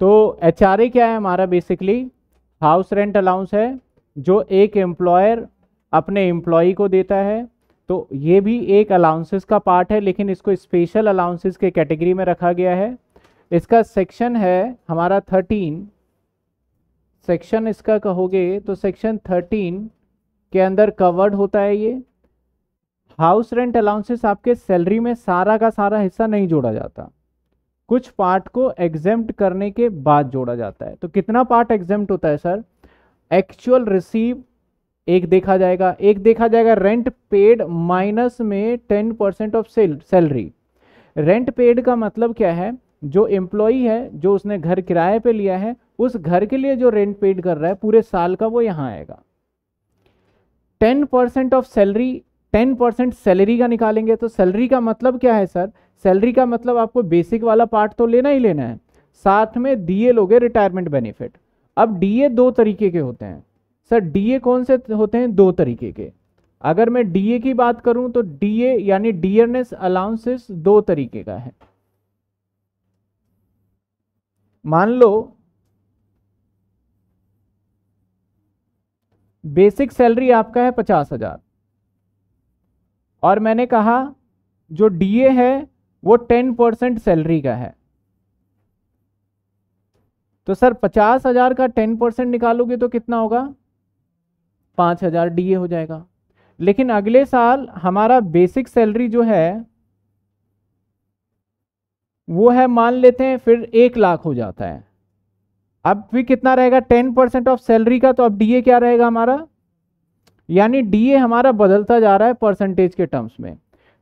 तो एच क्या है हमारा बेसिकली हाउस रेंट अलाउंस है जो एक एम्प्लॉयर अपने एम्प्लॉय को देता है तो ये भी एक अलाउंसेस का पार्ट है लेकिन इसको स्पेशल अलाउंसेस के कैटेगरी में रखा गया है इसका सेक्शन है हमारा थर्टीन सेक्शन इसका कहोगे तो सेक्शन थर्टीन के अंदर कवर्ड होता है ये हाउस रेंट अलाउंसेस आपके सैलरी में सारा का सारा हिस्सा नहीं जोड़ा जाता कुछ पार्ट को एग्जेम्प्ट करने के बाद जोड़ा जाता है तो कितना पार्ट एग्जेम्प्ट होता है सर एक्चुअल रिसीव एक देखा जाएगा एक देखा जाएगा रेंट पेड माइनस में ten percent of sale salary rent paid का मतलब क्या है जो एम्प्लॉई है जो उसने घर किराए पे लिया है उस घर के लिए जो रेंट पेड कर रहा है पूरे साल का वो यहां आएगा ten percent of salary ten percent salary का निकालेंगे तो सैलरी का मतलब क्या है सर सैलरी का मतलब आपको बेसिक वाला पार्ट तो लेना ही लेना है साथ में डीए लोगे रिटायरमेंट बेनिफिट अब डीए दो तरीके के होते हैं सर डीए कौन से होते हैं दो तरीके के अगर मैं डीए की बात करूं तो डीए यानी डीएनएस अलाउंसेस दो तरीके का है मान लो बेसिक सैलरी आपका है पचास हजार और मैंने कहा जो डीए है वो टेन परसेंट सैलरी का है तो सर पचास हजार का टेन परसेंट निकालोगे तो कितना होगा पांच हजार डी हो जाएगा लेकिन अगले साल हमारा बेसिक सैलरी जो है वो है मान लेते हैं फिर एक लाख हो जाता है अब भी कितना रहेगा टेन परसेंट ऑफ सैलरी का तो अब डीए क्या रहेगा हमारा यानी डीए हमारा बदलता जा रहा है परसेंटेज के टर्म्स में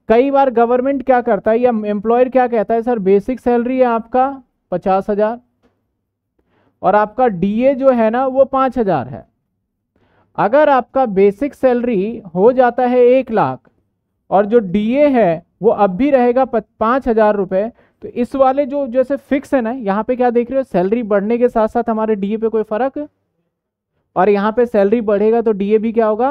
कई बार गवर्नमेंट क्या करता है या एम्प्लॉयर क्या कहता है सर बेसिक सैलरी है आपका पचास हजार और आपका डीए जो है ना वो पांच हजार है अगर आपका बेसिक सैलरी हो जाता है एक लाख और जो डीए है वो अब भी रहेगा पाँच हजार रुपए तो इस वाले जो जैसे फिक्स है ना यहाँ पे क्या देख रहे हो सैलरी बढ़ने के साथ साथ हमारे डीए पे कोई फर्क और यहाँ पे सैलरी बढ़ेगा तो डीए भी क्या होगा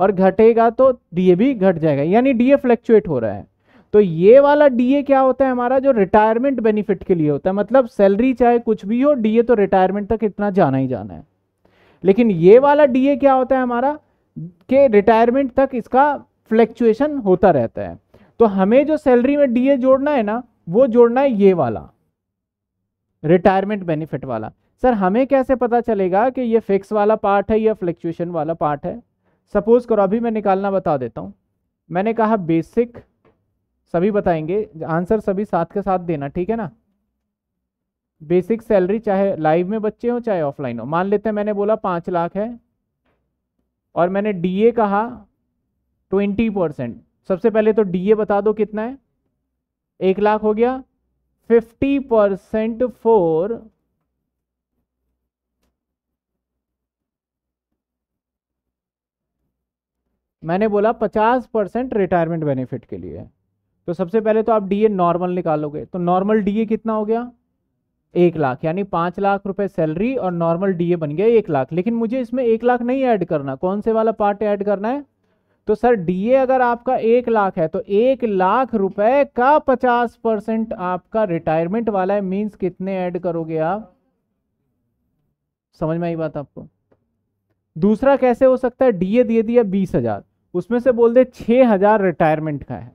और घटेगा तो डीए भी घट जाएगा यानी डी ए फ्लैक्चुएट हो रहा है तो ये वाला डीए क्या होता है हमारा जो रिटायरमेंट बेनिफिट के लिए होता है मतलब सैलरी चाहे कुछ भी हो डीए तो रिटायरमेंट तक इतना जाना ही जाना है लेकिन ये वाला डीए क्या होता है हमारा के रिटायरमेंट तक इसका फ्लैक्चुएशन होता रहता है तो हमें जो सैलरी में डीए जोड़ना है ना वो जोड़ना है ये वाला रिटायरमेंट बेनिफिट वाला सर हमें कैसे पता चलेगा कि ये फिक्स वाला पार्ट है या फ्लैक्चुएशन वाला पार्ट है सपोज़ करो अभी मैं निकालना बता देता हूँ मैंने कहा बेसिक सभी बताएंगे आंसर सभी साथ के साथ देना ठीक है ना बेसिक सैलरी चाहे लाइव में बच्चे हो चाहे ऑफलाइन हो मान लेते हैं मैंने बोला पाँच लाख है और मैंने डीए कहा ट्वेंटी परसेंट सबसे पहले तो डीए बता दो कितना है एक लाख हो गया फिफ्टी परसेंट फोर मैंने बोला पचास परसेंट रिटायरमेंट बेनिफिट के लिए तो सबसे पहले तो आप डीए नॉर्मल निकालोगे तो नॉर्मल डीए कितना हो गया एक लाख यानी पाँच लाख रुपए सैलरी और नॉर्मल डीए बन गया एक लाख लेकिन मुझे इसमें एक लाख नहीं ऐड करना कौन से वाला पार्ट ऐड करना है तो सर डीए अगर आपका एक लाख है तो एक लाख रुपए का पचास परसेंट आपका रिटायरमेंट वाला है मींस कितने ऐड करोगे आप समझ में आई बात आपको दूसरा कैसे हो सकता है डीए दे दिया बीस हजार उसमें से बोल दे छः हजार रिटायरमेंट का है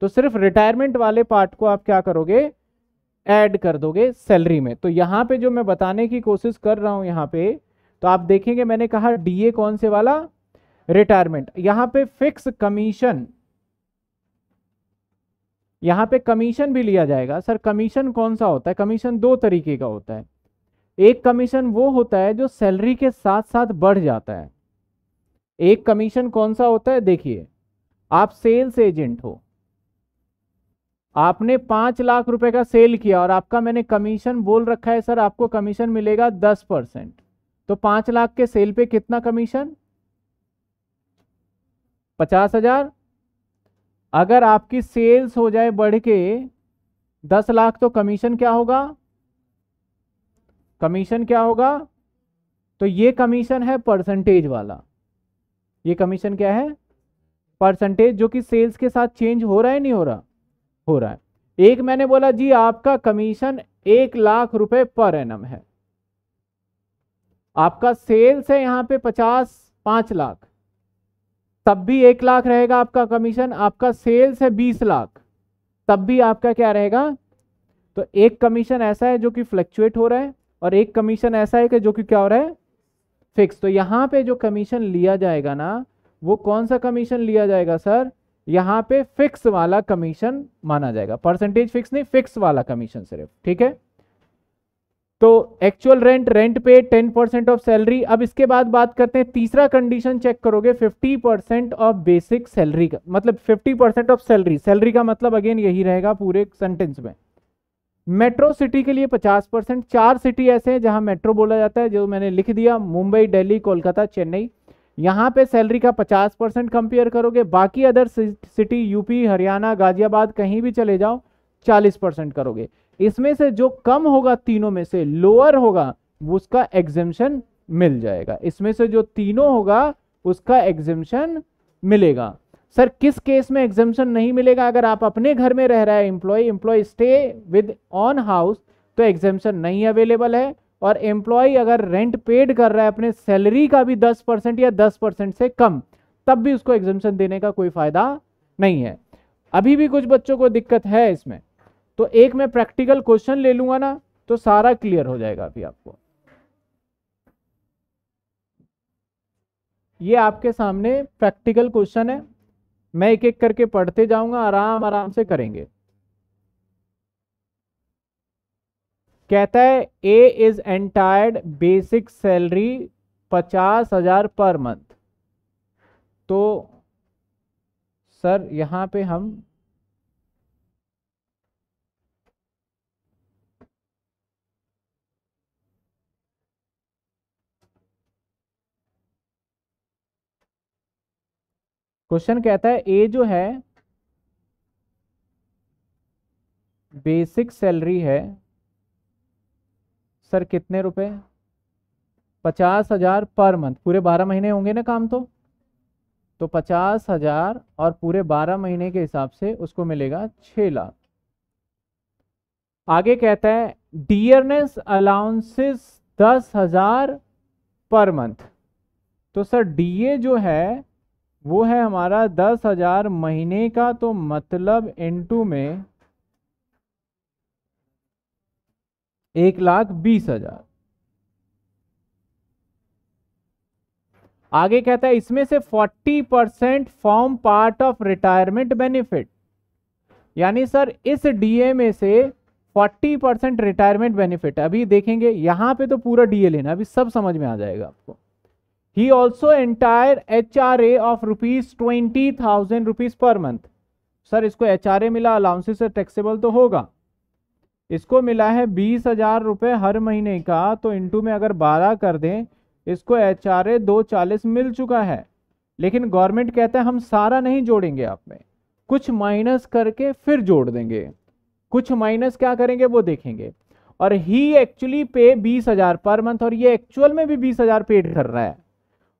तो सिर्फ रिटायरमेंट वाले पार्ट को आप क्या करोगे ऐड कर दोगे सैलरी में तो यहाँ पे जो मैं बताने की कोशिश कर रहा हूँ यहाँ पे तो आप देखेंगे मैंने कहा डीए कौन से वाला रिटायरमेंट यहाँ पे फिक्स कमीशन यहाँ पे कमीशन भी लिया जाएगा सर कमीशन कौन सा होता है कमीशन दो तरीके का होता है एक कमीशन वो होता है जो सैलरी के साथ साथ बढ़ जाता है एक कमीशन कौन सा होता है देखिए आप सेल्स एजेंट हो आपने पांच लाख रुपए का सेल किया और आपका मैंने कमीशन बोल रखा है सर आपको कमीशन मिलेगा दस परसेंट तो पांच लाख के सेल पे कितना कमीशन पचास हजार अगर आपकी सेल्स हो जाए बढ़ के दस लाख तो कमीशन क्या होगा कमीशन क्या होगा तो ये कमीशन है परसेंटेज वाला ये कमीशन क्या है परसेंटेज जो कि सेल्स के साथ चेंज हो रहा है नहीं हो रहा हो रहा है एक मैंने बोला जी आपका कमीशन एक लाख रुपए पर एन है आपका सेल्स है यहां पे पचास पांच लाख तब भी एक लाख रहेगा आपका कमीशन आपका सेल्स है बीस लाख तब भी आपका क्या रहेगा तो एक कमीशन ऐसा है जो कि फ्लक्चुएट हो रहा है और एक कमीशन ऐसा है कि जो कि क्या हो रहा है फिक्स तो यहाँ पे जो कमीशन लिया जाएगा ना वो कौन सा कमीशन लिया जाएगा सर यहाँ पे फिक्स वाला कमीशन माना जाएगा परसेंटेज फिक्स नहीं फिक्स वाला कमीशन सिर्फ ठीक है तो एक्चुअल रेंट रेंट पे 10 परसेंट ऑफ सैलरी अब इसके बाद बात करते हैं तीसरा कंडीशन चेक करोगे 50 परसेंट ऑफ बेसिक सैलरी का मतलब 50 परसेंट ऑफ सैलरी सैलरी का मतलब अगेन यही रहेगा पूरे सेंटेंस में मेट्रो सिटी के लिए 50 परसेंट चार सिटी ऐसे हैं जहां मेट्रो बोला जाता है जो मैंने लिख दिया मुंबई दिल्ली कोलकाता चेन्नई यहाँ पे सैलरी का 50 परसेंट कंपेयर करोगे बाकी अदर सिटी यूपी हरियाणा गाजियाबाद कहीं भी चले जाओ 40 परसेंट करोगे इसमें से जो कम होगा तीनों में से लोअर होगा उसका एग्जिमशन मिल जाएगा इसमें से जो तीनों होगा उसका एग्जिमशन मिलेगा सर किस केस में एग्जेम्पन नहीं मिलेगा अगर आप अपने घर में रह रहा है employ employ stay with on house तो एग्जेम्पन नहीं अवेलेबल है और एम्प्लॉय अगर रेंट पेड कर रहा है अपने सैलरी का भी दस परसेंट या दस परसेंट से कम तब भी उसको एग्जेम्पन देने का कोई फ़ायदा नहीं है अभी भी कुछ बच्चों को दिक्कत है इसमें तो एक मैं प्रैक्टिकल क्वेश्चन ले लूंगा ना तो सारा क्लियर हो जाएगा अभी आपको ये आपके सामने प्रैक्टिकल क्वेश्चन है मैं एक एक करके पढ़ते जाऊंगा आराम आराम से करेंगे कहता है A is entitled basic salary पचास हजार पर मंथ तो सर यहाँ पे हम क्वेश्चन कहता है ए जो है बेसिक सैलरी है सर कितने रुपए पचास हजार पर मंथ पूरे बारह महीने होंगे ना काम तो तो पचास हजार और पूरे बारह महीने के हिसाब से उसको मिलेगा छ लाख आगे कहता है डियरनेस अलाउंसेस दस हजार पर मंथ तो सर डीए जो है वो है हमारा दस हजार महीने का तो मतलब इनटू में एक लाख बीस हजार आगे कहता है इसमें से forty percent form part of retirement benefit यानी सर इस डीए में से 40 परसेंट रिटायरमेंट बेनिफिट अभी देखेंगे यहां पे तो पूरा डीए लेना अभी सब समझ में आ जाएगा आपको he also entire HRA of rupees twenty thousand rupees पर मंथ सर इसको एच मिला अलाउंसेस से टैक्सेबल तो होगा इसको मिला है बीस हजार रुपये हर महीने का तो इंटू में अगर बारह कर दें इसको एच आर ए दो चालीस मिल चुका है लेकिन गवर्नमेंट कहता है हम सारा नहीं जोड़ेंगे आप में कुछ माइनस करके फिर जोड़ देंगे कुछ माइनस क्या करेंगे वो देखेंगे और ही एक्चुअली पे बीस हजार पर मंथ और ये एक्चुअल में भी बीस हजार पेड कर रहा है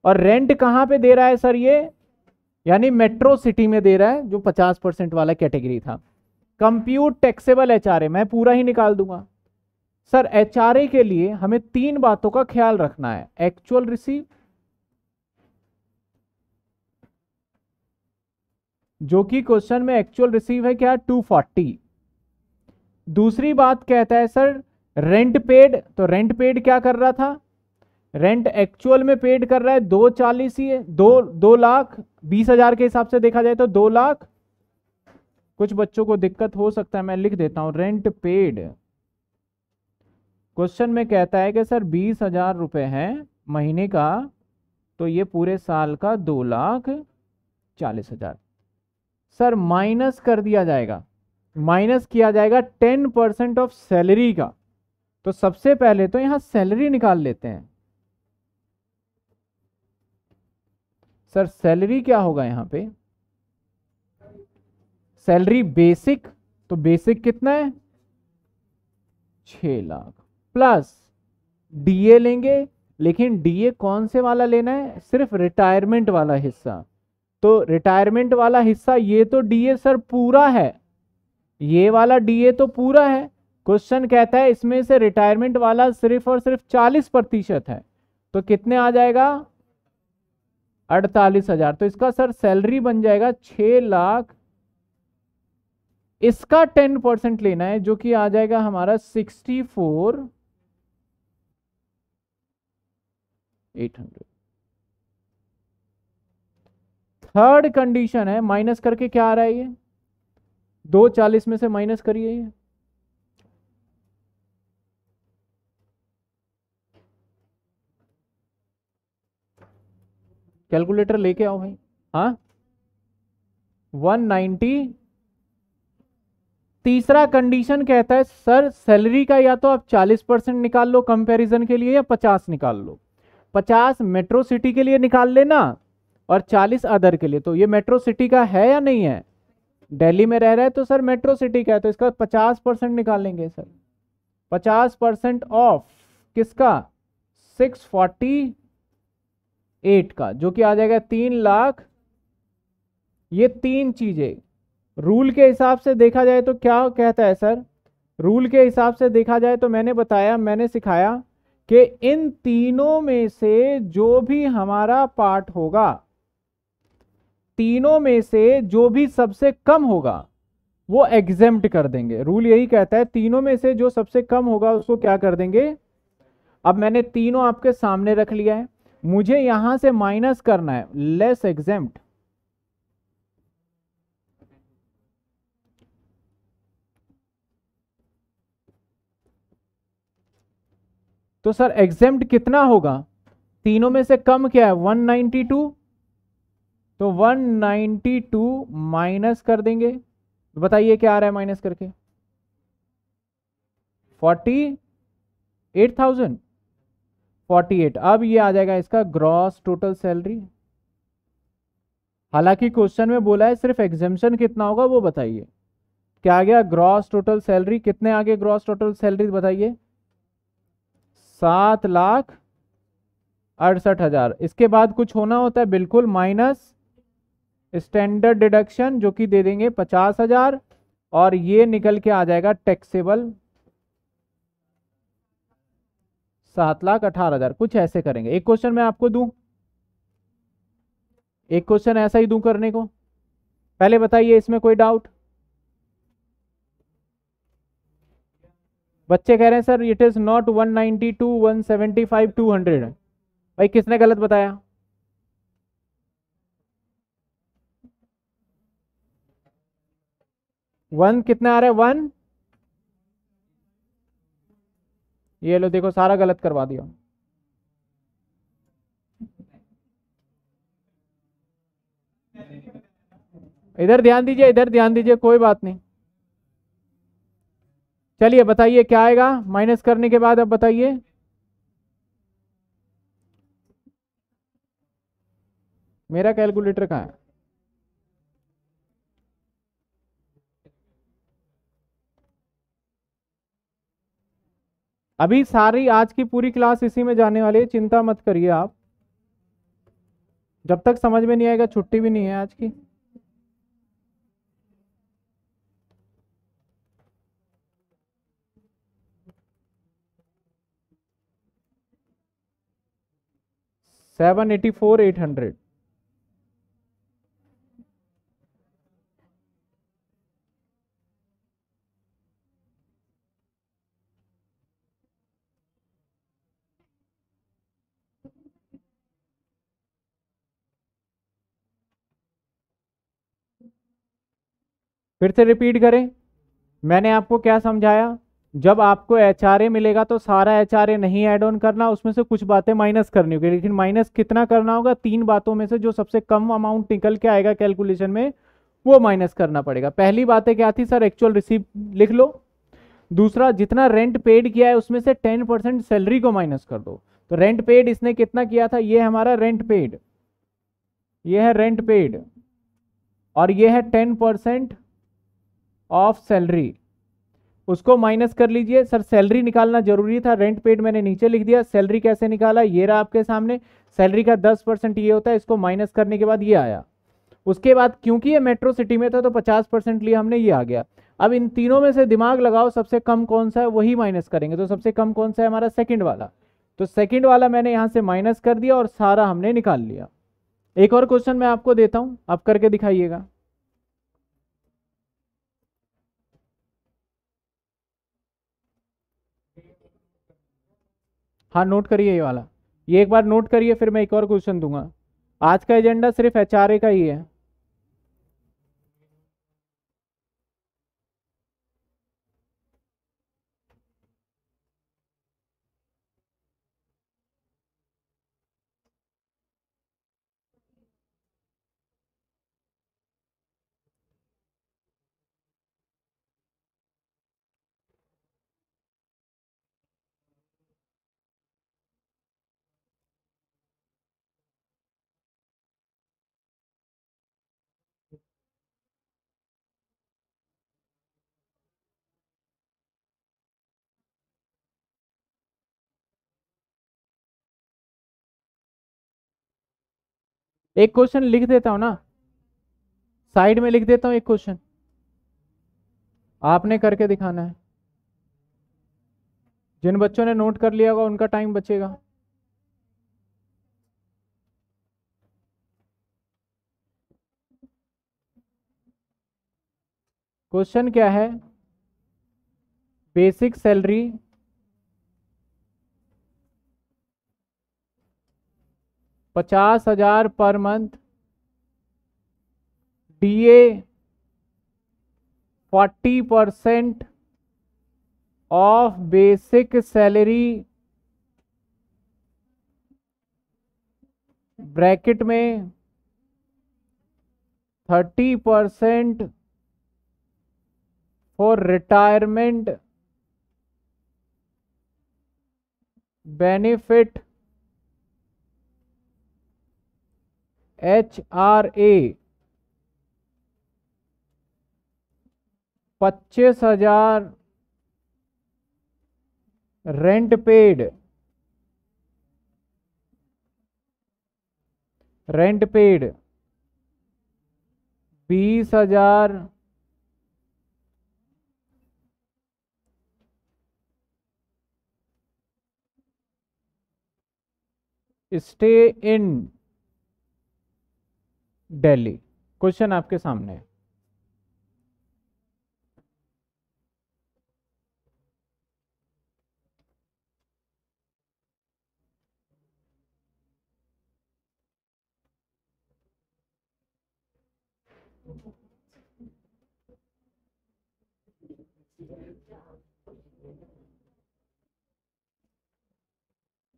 और रेंट कहाँ पे दे रहा है सर ये यानी मेट्रो सिटी में दे रहा है जो 50 परसेंट वाला कैटेगरी था कंप्यूट टैक्सेबल एच मैं पूरा ही निकाल दूंगा सर एच के लिए हमें तीन बातों का ख्याल रखना है एक्चुअल रिसीव जो कि क्वेश्चन में एक्चुअल रिसीव है क्या 240 दूसरी बात कहता है सर रेंट पेड तो रेंट पेड क्या कर रहा था रेंट एक्चुअल में पेड कर रहा है दो चालीस ही है दो दो लाख बीस हजार के हिसाब से देखा जाए तो दो लाख कुछ बच्चों को दिक्कत हो सकता है मैं लिख देता हूं रेंट पेड क्वेश्चन में कहता है कि सर बीस हजार रुपये है महीने का तो ये पूरे साल का दो लाख चालीस हजार सर माइनस कर दिया जाएगा माइनस किया जाएगा टेन परसेंट ऑफ सैलरी का तो सबसे पहले तो यहां सैलरी निकाल लेते हैं सर सैलरी क्या होगा यहां पे सैलरी बेसिक तो बेसिक कितना है छ लाख प्लस डीए लेंगे लेकिन डीए कौन से वाला लेना है सिर्फ रिटायरमेंट वाला हिस्सा तो रिटायरमेंट वाला हिस्सा ये तो डीए सर पूरा है ये वाला डीए तो पूरा है क्वेश्चन कहता है इसमें से रिटायरमेंट वाला सिर्फ और सिर्फ चालीस प्रतिशत है तो कितने आ जाएगा अड़तालीस हजार तो इसका सर सैलरी बन जाएगा छ लाख इसका टेन परसेंट लेना है जो कि आ जाएगा हमारा sixty four eight hundred third condition है माइनस करके क्या आ रहा है ये दो चालीस में से माइनस करिए कैलकुलेटर लेके आओ भाई हाँ वन नाइन्टी तीसरा कंडीशन कहता है सर सैलरी का या तो आप चालीस परसेंट निकाल लो कंपैरिजन के लिए या पचास निकाल लो पचास मेट्रो सिटी के लिए निकाल लेना और चालीस अदर के लिए तो ये मेट्रो सिटी का है या नहीं है दिल्ली में रह रहा है तो सर मेट्रो सिटी का है तो इसका पचास परसेंट निकालेंगे सर पचास परसेंट ऑफ किसका सिक्स फोर्टी एट का जो कि आ जाएगा तीन लाख ये तीन चीज़ें रूल के हिसाब से देखा जाए तो क्या कहता है सर रूल के हिसाब से देखा जाए तो मैंने बताया मैंने सिखाया कि इन तीनों में से जो भी हमारा पार्ट होगा तीनों में से जो भी सबसे कम होगा वो एग्जेम्प्ट कर देंगे रूल यही कहता है तीनों में से जो सबसे कम होगा उसको क्या कर देंगे अब मैंने तीनों आपके सामने रख लिया है मुझे यहां से माइनस करना है लेस एग्जेम्प्ट तो सर एग्जेम्प्ट कितना होगा तीनों में से कम क्या है 192 तो 192 माइनस कर देंगे तो बताइए क्या आ रहा है माइनस करके 48,000 फोर्टी एट अब ये आ जाएगा इसका ग्रॉस टोटल सैलरी हालांकि क्वेश्चन में बोला है सिर्फ एग्जेम्पन कितना होगा वो बताइए क्या आ गया ग्रॉस टोटल सैलरी कितने आगे ग्रॉस टोटल सैलरी बताइए सात लाख अड़सठ हजार इसके बाद कुछ होना होता है बिल्कुल माइनस स्टैंडर्ड डिडक्शन जो कि दे देंगे पचास हजार और ये निकल के आ जाएगा टैक्सेबल सात लाख अठारह हजार कुछ ऐसे करेंगे एक क्वेश्चन मैं आपको दू एक क्वेश्चन ऐसा ही दू करने को पहले बताइए इसमें कोई डाउट बच्चे कह रहे हैं सर इट इज नॉट 192 175 200 भाई किसने गलत बताया वन कितना आ रहा है वन ये लो देखो सारा गलत करवा दिया इधर ध्यान दीजिए इधर ध्यान दीजिए कोई बात नहीं चलिए बताइए क्या आएगा माइनस करने के बाद अब बताइए मेरा कैलकुलेटर कहाँ है अभी सारी आज की पूरी क्लास इसी में जाने वाली है चिंता मत करिए आप जब तक समझ में नहीं आएगा छुट्टी भी नहीं है आज की seven eighty four eight hundred फिर से रिपीट करें मैंने आपको क्या समझाया जब आपको एच मिलेगा तो सारा एच नहीं ऐड ऑन करना उसमें से कुछ बातें माइनस करनी होगी लेकिन माइनस कितना करना होगा तीन बातों में से जो सबसे कम अमाउंट निकल के आएगा कैलकुलेशन में वो माइनस करना पड़ेगा पहली बातें क्या थी सर एक्चुअल रिसीव लिख लो दूसरा जितना रेंट पेड किया है उसमें से टेन परसेंट सैलरी को माइनस कर दो तो रेंट पेड इसने कितना किया था ये हमारा रेंट पेड ये है रेंट पेड और ये है टेन परसेंट ऑफ सैलरी उसको माइनस कर लीजिए सर सैलरी निकालना जरूरी था रेंट पेड मैंने नीचे लिख दिया सैलरी कैसे निकाला ये रहा आपके सामने सैलरी का दस परसेंट ये होता है इसको माइनस करने के बाद ये आया उसके बाद क्योंकि ये मेट्रो सिटी में था तो पचास परसेंट लिए हमने ये आ गया अब इन तीनों में से दिमाग लगाओ सबसे कम कौन सा है वही माइनस करेंगे तो सबसे कम कौन सा है हमारा सेकेंड वाला तो सेकेंड वाला मैंने यहाँ से माइनस कर दिया और सारा हमने निकाल लिया एक और क्वेश्चन मैं आपको देता हूँ आप करके दिखाइएगा हाँ नोट करिए ये वाला ये एक बार नोट करिए फिर मैं एक और क्वेश्चन दूंगा आज का एजेंडा सिर्फ एच का ही है एक क्वेश्चन लिख देता हूं ना साइड में लिख देता हूं एक क्वेश्चन आपने करके दिखाना है जिन बच्चों ने नोट कर लिया होगा उनका टाइम बचेगा क्वेश्चन क्या है बेसिक सैलरी पचास हजार per month DA forty percent of basic salary bracket में thirty percent for retirement benefit H R A पच्चीस हजार रेंट पेड रेंट पेड बीस हजार स्टे इन दिल्ली क्वेश्चन आपके सामने है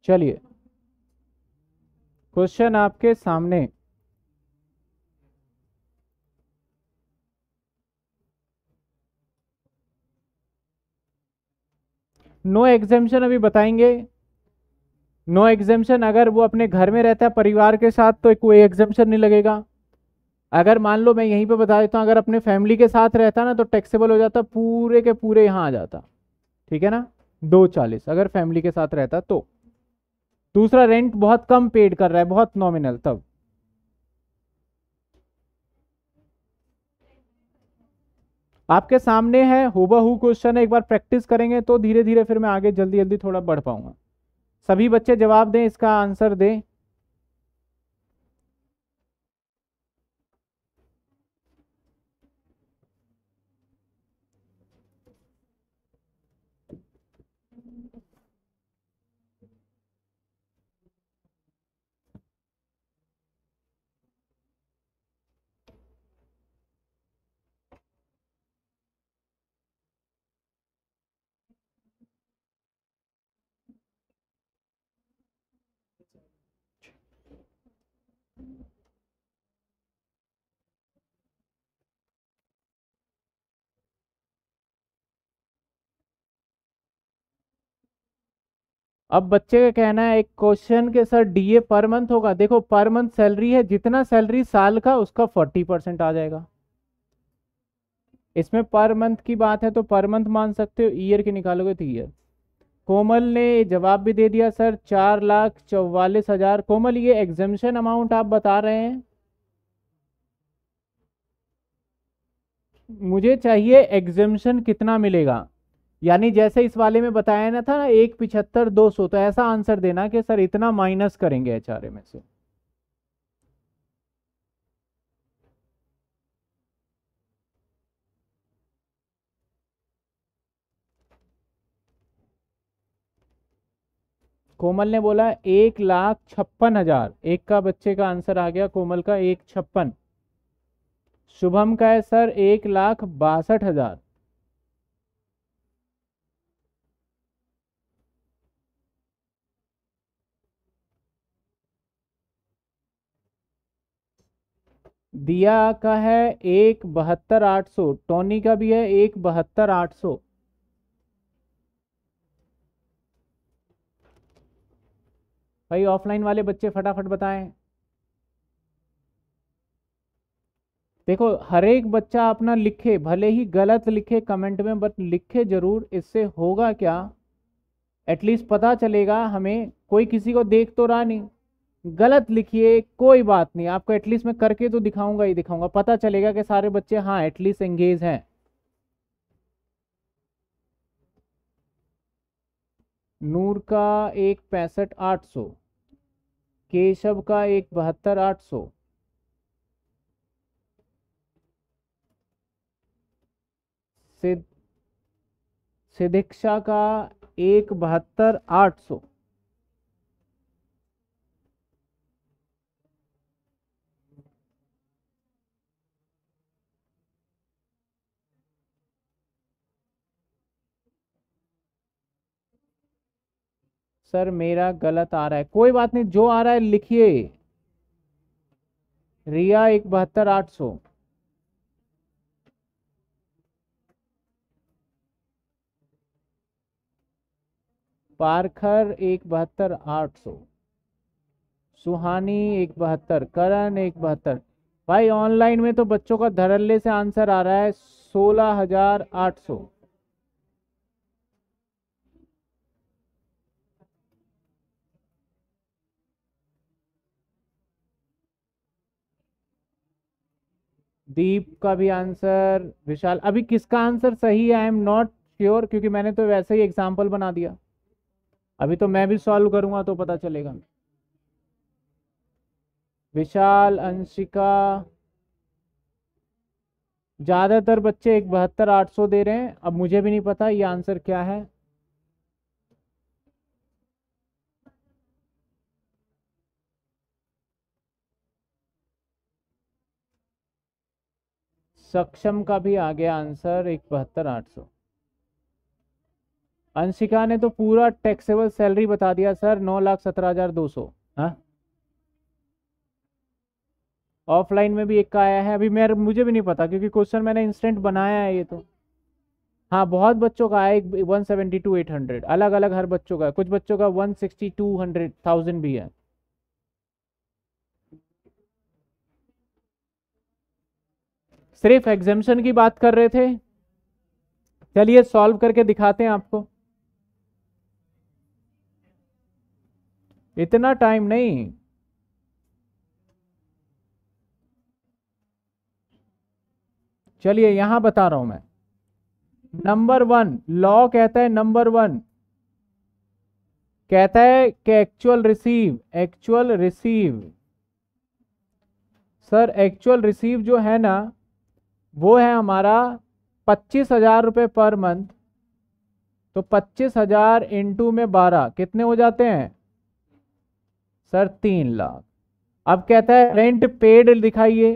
चलिए क्वेश्चन आपके सामने नो एग्जेम्पन अभी बताएंगे नो एग्जेम्पन अगर वो अपने घर में रहता है परिवार के साथ तो कोई एग्जेम्पन नहीं लगेगा अगर मान लो मैं यहीं पे बता देता हूँ अगर अपने फैमिली के साथ रहता ना तो टैक्सेबल हो जाता पूरे के पूरे यहाँ आ जाता ठीक है ना दो चालीस अगर फैमिली के साथ रहता तो दूसरा रेंट बहुत कम पेड कर रहा है बहुत नॉमिनल तब आपके सामने है हुबहू क्वेश्चन है एक बार प्रैक्टिस करेंगे तो धीरे धीरे फिर मैं आगे जल्दी जल्दी थोड़ा बढ़ पाऊंगा सभी बच्चे जवाब दें इसका आंसर दें अब बच्चे का कहना है एक क्वेश्चन के सर डीए पर मंथ होगा देखो पर मंथ सैलरी है जितना सैलरी साल का उसका फोर्टी परसेंट आ जाएगा इसमें पर मंथ की बात है तो पर मंथ मान सकते हो ईयर की निकालोगे तो ईयर कोमल ने जवाब भी दे दिया सर चार लाख चौवालीस हजार कोमल ये एग्जामेशन अमाउंट आप बता रहे हैं मुझे चाहिए एग्जामेशन कितना मिलेगा यानी जैसे इस वाले में बताया ना था ना एक पिछहत्तर दो सौ तो ऐसा आंसर देना कि सर इतना माइनस करेंगे एच में से कोमल ने बोला एक लाख छप्पन हजार एक का बच्चे का आंसर आ गया कोमल का एक छप्पन शुभम का है सर एक लाख बासठ हजार दिया का है एक बहत्तर आठ सौ टोनी का भी है एक बहत्तर आठ सौ भाई ऑफलाइन वाले बच्चे फटाफट बताएं देखो हर एक बच्चा अपना लिखे भले ही गलत लिखे कमेंट में बट लिखे जरूर इससे होगा क्या एटलीस्ट पता चलेगा हमें कोई किसी को देख तो रहा नहीं गलत लिखिए कोई बात नहीं आपको एटलीस्ट मैं करके तो दिखाऊंगा ही दिखाऊंगा पता चलेगा कि सारे बच्चे हाँ एटलीस्ट एंगेज हैं नूर का एक पैंसठ आठ सौ केशव का एक बहत्तर आठ सौ सिद्धिक्षा का एक बहत्तर आठ सौ सर मेरा गलत आ रहा है कोई बात नहीं जो आ रहा है लिखिए रिया एक बहत्तर आठ सौ पारखर एक बहत्तर आठ सौ सुहानी एक बहत्तर करण एक बहत्तर भाई ऑनलाइन में तो बच्चों का धरल्ले से आंसर आ रहा है सोलह हजार आठ सौ दीप का भी आंसर विशाल अभी किसका आंसर सही है आई एम नॉट श्योर क्योंकि मैंने तो वैसे ही एग्जाम्पल बना दिया अभी तो मैं भी सॉल्व करूंगा तो पता चलेगा विशाल अंशिका ज़्यादातर बच्चे एक बहत्तर आठ सौ दे रहे हैं अब मुझे भी नहीं पता ये आंसर क्या है सक्षम का भी आ गया आंसर एक बहत्तर आठ सौ अंशिका ने तो पूरा टैक्सेबल सैलरी बता दिया सर नौ लाख सत्रह हजार दो सौ ऑफलाइन हाँ? में भी एक का आया है अभी मैं मुझे भी नहीं पता क्योंकि क्वेश्चन मैंने इंस्टेंट बनाया है ये तो हाँ बहुत बच्चों का आया one seventy two eight hundred अलग अलग हर बच्चों का कुछ बच्चों का one sixty two hundred thousand भी है सिर्फ एग्जेम्पन की बात कर रहे थे चलिए सॉल्व करके दिखाते हैं आपको इतना टाइम नहीं चलिए यहां बता रहा हूं मैं नंबर वन लॉ कहता है नंबर वन कहता है कि actual receive actual receive sir actual receive जो है ना वो है हमारा पच्चीस हजार रुपये पर मंथ तो पच्चीस हजार इंटू में बारह कितने हो जाते हैं सर तीन लाख अब कहता है रेंट पेड दिखाइए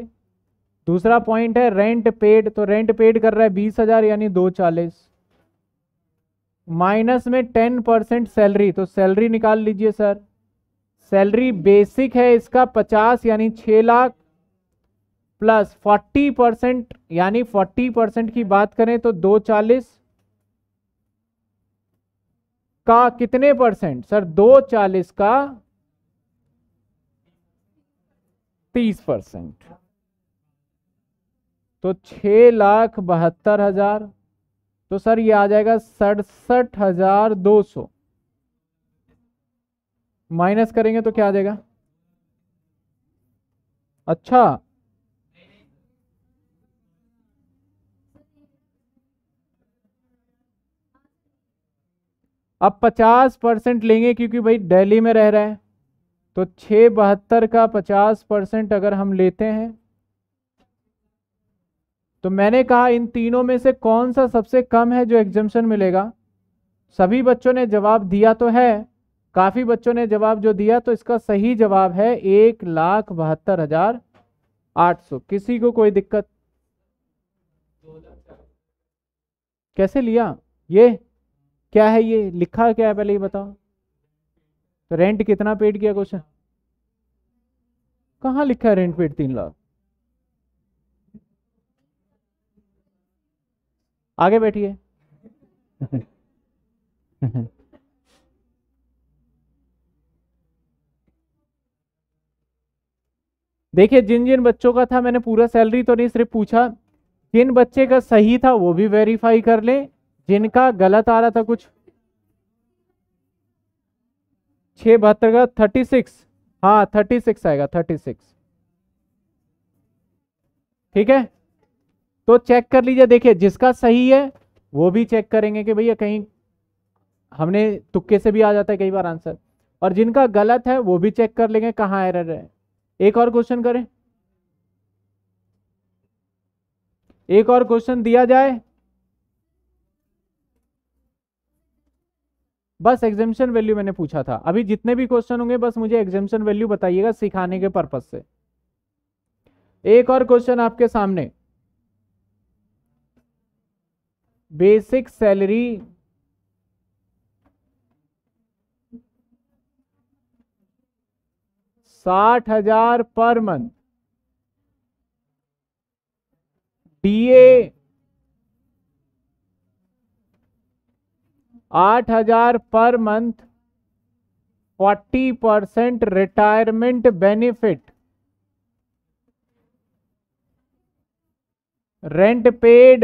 दूसरा पॉइंट है रेंट पेड तो रेंट पेड कर रहा है बीस हजार यानी दो चालीस माइनस में टेन परसेंट सैलरी तो सैलरी निकाल लीजिए सर सैलरी बेसिक है इसका पचास यानी छः लाख प्लस फोर्टी परसेंट यानी फोर्टी परसेंट की बात करें तो दो चालीस का कितने परसेंट सर दो चालीस का तीस परसेंट तो छ लाख बहत्तर हजार तो सर ये आ जाएगा सड़सठ हजार दो सौ माइनस करेंगे तो क्या आ जाएगा अच्छा अब पचास परसेंट लेंगे क्योंकि भाई दिल्ली में रह रहा है तो छः बहत्तर का पचास परसेंट अगर हम लेते हैं तो मैंने कहा इन तीनों में से कौन सा सबसे कम है जो एग्जम्पन मिलेगा सभी बच्चों ने जवाब दिया तो है काफ़ी बच्चों ने जवाब जो दिया तो इसका सही जवाब है एक लाख बहत्तर हज़ार आठ सौ किसी को कोई दिक्कत कैसे लिया ये क्या है ये लिखा क्या है पहले ये बताओ तो रेंट कितना पेड किया क्वेश्चन कहा लिखा है रेंट पेड तीन लाख आगे बैठिए देखिए जिन जिन बच्चों का था मैंने पूरा सैलरी तो नहीं सिर्फ पूछा जिन बच्चे का सही था वो भी वेरीफाई कर लें जिनका गलत आ रहा था कुछ छह बहत्तर का थर्टी सिक्स हाँ थर्टी सिक्स आएगा थर्टी सिक्स ठीक है तो चेक कर लीजिए देखिए जिसका सही है वो भी चेक करेंगे कि भैया कहीं हमने तुक्के से भी आ जाता है कई बार आंसर और जिनका गलत है वो भी चेक कर लेंगे कहाँ एरर है एक और क्वेश्चन करें एक और क्वेश्चन दिया जाए बस एग्जेम्पन वैल्यू मैंने पूछा था अभी जितने भी क्वेश्चन होंगे बस मुझे एग्जेम्पन वैल्यू बताइएगा सिखाने के पर्पज से एक और क्वेश्चन आपके सामने बेसिक सैलरी साठ हजार पर मंथ डीए आठ हजार per month forty percent retirement benefit rent paid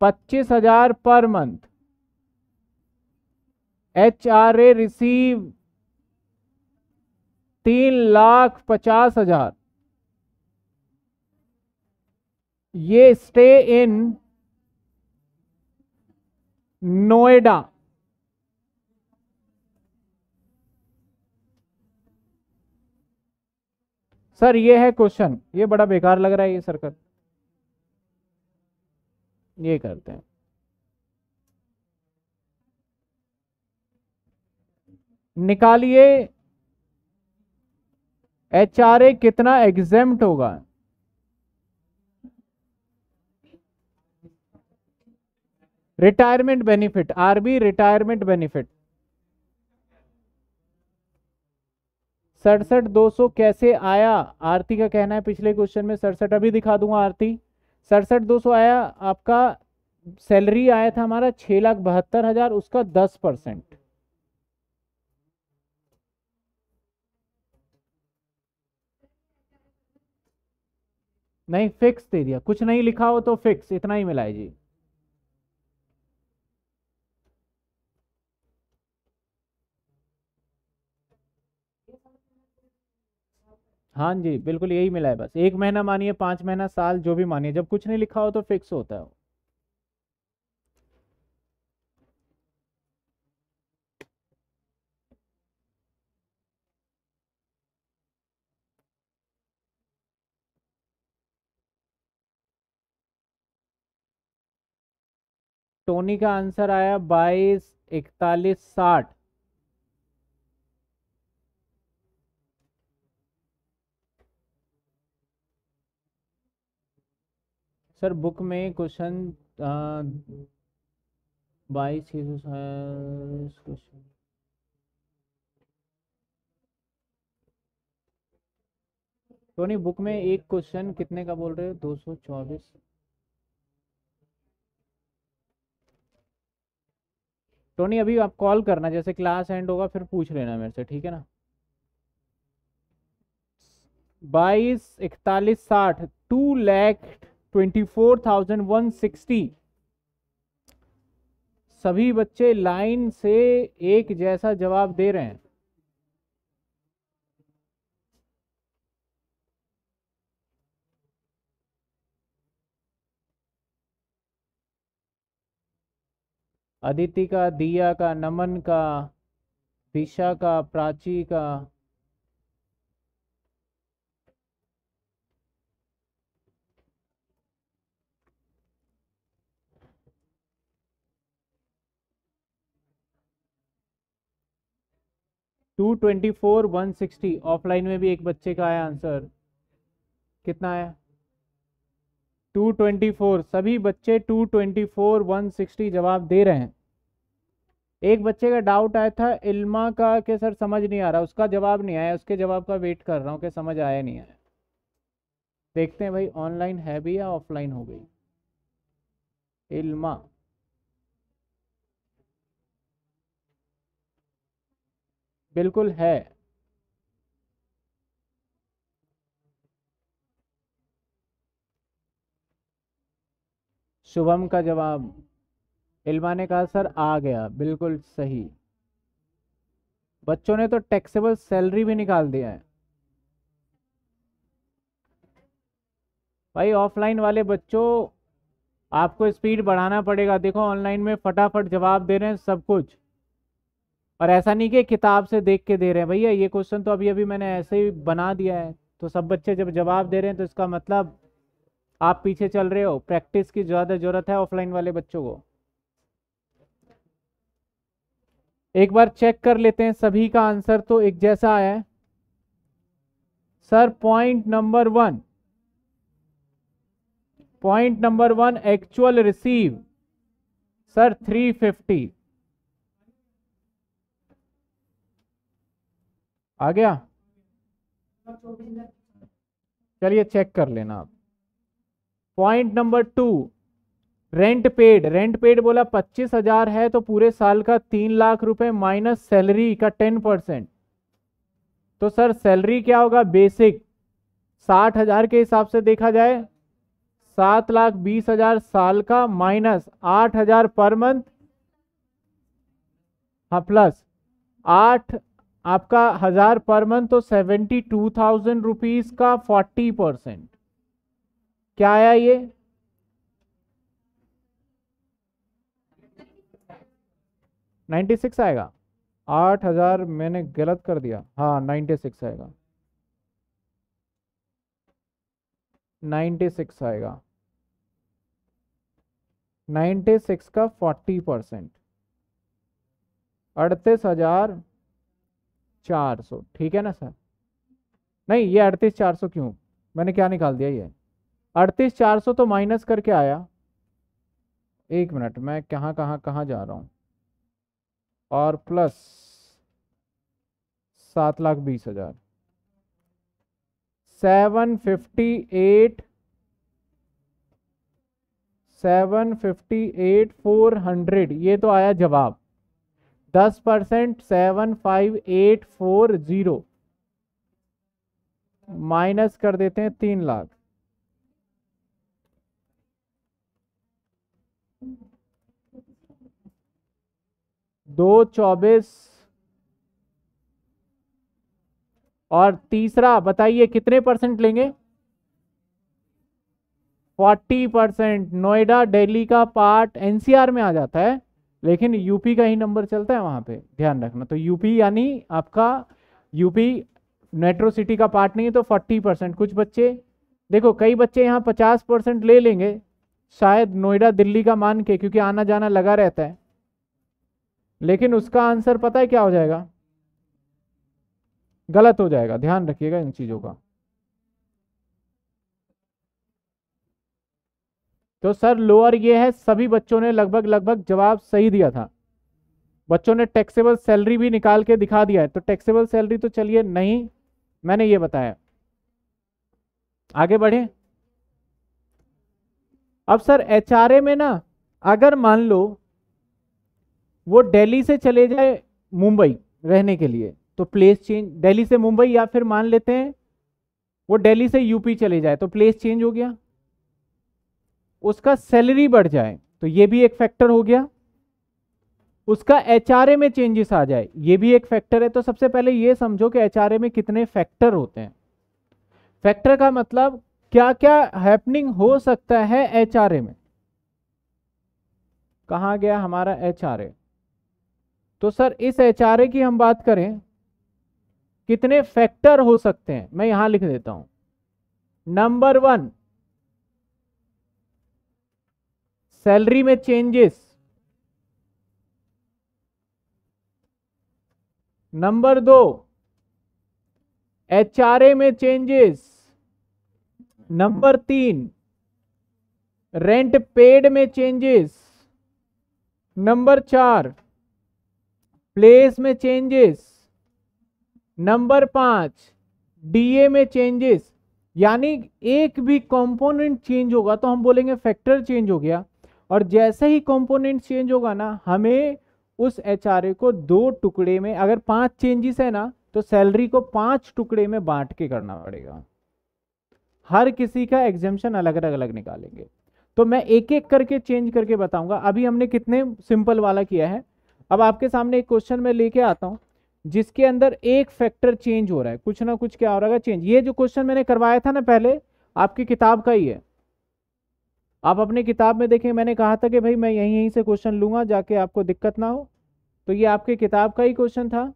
पच्चीस हजार per month H R A receive तीन लाख पचास हजार ये स्टे इन नोएडा सर ये है क्वेश्चन ये बड़ा बेकार लग रहा है ये सर्कल ये करते हैं निकालिए एच कितना एग्जेम्प्ट होगा retirement benefit RB retirement benefit सड़सठ दो सौ कैसे आया आरती का कहना है पिछले क्वेश्चन में सड़सठ अभी दिखा दूंगा आरती सड़सठ दो सौ आया आपका सैलरी आया था हमारा छह लाख बहत्तर हजार उसका दस परसेंट नहीं फिक्स दे दिया कुछ नहीं लिखा हो तो फिक्स इतना ही मिलाए जी हाँ जी बिल्कुल यही मिला है बस एक महीना मानिए पाँच महीना साल जो भी मानिए जब कुछ नहीं लिखा हो तो फिक्स होता है टोनी का आंसर आया बाईस इकतालीस साठ सर बुक में क्वेश्चन बाईस तो क्वेश्चन टोनी बुक में एक क्वेश्चन कितने का बोल रहे हो दो सौ चौबीस टोनी अभी आप कॉल करना जैसे क्लास एंड होगा फिर पूछ लेना मेरे से ठीक है ना बाईस इकतालीस साठ टू लैख 24,160 सभी बच्चे लाइन से एक जैसा जवाब दे रहे हैं अदिति का दिया का नमन का दिशा का प्राची का two twenty four one sixty offline में भी एक बच्चे का आया आंसर कितना आया टू ट्वेंटी फोर सभी बच्चे two twenty four one sixty जवाब दे रहे हैं एक बच्चे का डाउट आया था इल्मा का के सर समझ नहीं आ रहा उसका जवाब नहीं आया उसके जवाब का वेट कर रहा हूँ कि समझ आया नहीं आया देखते हैं भाई ऑनलाइन है भी या ऑफलाइन हो गई इल्मा बिल्कुल है शुभम का जवाब इल्मा ने कहा सर आ गया बिल्कुल सही बच्चों ने तो टैक्सेबल सैलरी भी निकाल दिया है भाई ऑफलाइन वाले बच्चों आपको स्पीड बढ़ाना पड़ेगा देखो ऑनलाइन में फटाफट जवाब दे रहे हैं सब कुछ और ऐसा नहीं कि किताब से देख के दे रहे हैं भैया ये क्वेश्चन तो अभी अभी मैंने ऐसे ही बना दिया है तो सब बच्चे जब जवाब दे रहे हैं तो इसका मतलब आप पीछे चल रहे हो प्रैक्टिस की ज़्यादा ज़रूरत है ऑफलाइन वाले बच्चों को एक बार चेक कर लेते हैं सभी का आंसर तो एक जैसा आया है sir point number one point number one actual receive sir three fifty आ गया चलिए चेक कर लेना आप point number two rent paid rent paid बोला पच्चीस हजार है तो पूरे साल का तीन लाख रुपए माइनस सैलरी का टेन परसेंट तो सर सैलरी क्या होगा बेसिक साठ हजार के हिसाब से देखा जाए सात लाख बीस हजार साल का माइनस आठ हजार पर मंथ हाँ प्लस आठ आपका हज़ार पर मंथ तो सेवेंटी टू थाउजेंड रुपीज़ का फोर्टी परसेंट क्या आया ये नाइन्टी सिक्स आएगा आठ हज़ार मैंने गलत कर दिया हाँ नाइन्टी सिक्स आएगा नाइन्टी सिक्स आएगा नाइन्टी सिक्स का फोर्टी परसेंट अड़तीस हज़ार चार सौ ठीक है ना सर नहीं ये अड़तीस चार सौ क्यों मैंने क्या निकाल दिया ये अड़तीस चार सौ तो माइनस करके आया एक मिनट मैं कहाँ कहाँ कहाँ जा रहा हूँ और प्लस सात लाख बीस हजार seven fifty eight seven fifty eight four hundred ये तो आया जवाब दस percent seven five eight four zero minus कर देते हैं तीन लाख दो चौबीस और तीसरा बताइए कितने परसेंट लेंगे फोर्टी परसेंट नोएडा दिल्ली का पार्ट एनसीआर में आ जाता है लेकिन यूपी का ही नंबर चलता है वहाँ पे ध्यान रखना तो यूपी यानी आपका यूपी मेट्रो सिटी का पार्ट नहीं है तो फोर्टी परसेंट कुछ बच्चे देखो कई बच्चे यहाँ पचास परसेंट ले लेंगे शायद नोएडा दिल्ली का मान के क्योंकि आना जाना लगा रहता है लेकिन उसका आंसर पता है क्या हो जाएगा गलत हो जाएगा ध्यान रखिएगा इन चीज़ों का तो सर लोअर ये है सभी बच्चों ने लगभग लगभग जवाब सही दिया था बच्चों ने टैक्सेबल सैलरी भी निकाल के दिखा दिया है तो टैक्सेबल सैलरी तो चलिए नहीं मैंने ये बताया आगे बढ़े अब सर एच में ना अगर मान लो वो दिल्ली से चले जाए मुंबई रहने के लिए तो प्लेस चेंज दिल्ली से मुंबई या फिर मान लेते हैं वो दिल्ली से यूपी चले जाए तो प्लेस चेंज हो गया उसका सैलरी बढ़ जाए तो ये भी एक फैक्टर हो गया उसका एच में चेंजेस आ जाए ये भी एक फैक्टर है तो सबसे पहले ये समझो कि एच में कितने फैक्टर होते हैं फैक्टर का मतलब क्या क्या हैपनिंग हो सकता है एच में कहा गया हमारा एच तो सर इस एच की हम बात करें कितने फैक्टर हो सकते हैं मैं यहां लिख देता हूं नंबर वन सैलरी में चेंजेस नंबर दो एचआरए में चेंजेस नंबर तीन रेंट पेड में चेंजेस नंबर चार प्लेस में चेंजेस नंबर पाँच डीए में चेंजेस यानी एक भी कंपोनेंट चेंज होगा तो हम बोलेंगे फैक्टर चेंज हो गया और जैसे ही कंपोनेंट चेंज होगा ना हमें उस एच को दो टुकड़े में अगर पांच चेंजेस है ना तो सैलरी को पांच टुकड़े में बांट के करना पड़ेगा हर किसी का एग्जामेशन अलग अलग अलग निकालेंगे तो मैं एक एक करके चेंज करके बताऊंगा अभी हमने कितने सिंपल वाला किया है अब आपके सामने एक क्वेश्चन में लेके आता हूँ जिसके अंदर एक फैक्टर चेंज हो रहा है कुछ ना कुछ क्या हो रहा है चेंज ये जो क्वेश्चन मैंने करवाया था ना पहले आपकी किताब का ही है आप अपनी किताब में देखें मैंने कहा था कि भाई मैं यहीं यहीं से क्वेश्चन लूँगा जाके आपको दिक्कत ना हो तो ये आपके किताब का ही क्वेश्चन था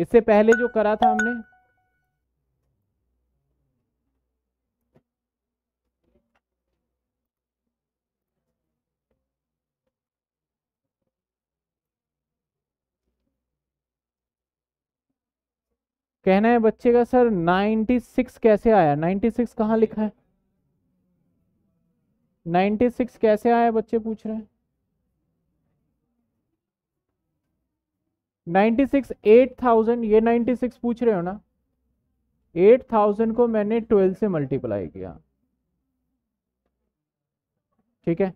इससे पहले जो करा था हमने कहना है बच्चे का सर 96 कैसे आया 96 सिक्स कहाँ लिखा है 96 कैसे आया बच्चे पूछ रहे हैं 96 8000 ये 96 पूछ रहे हो ना 8000 को मैंने 12 से मल्टीप्लाई किया ठीक है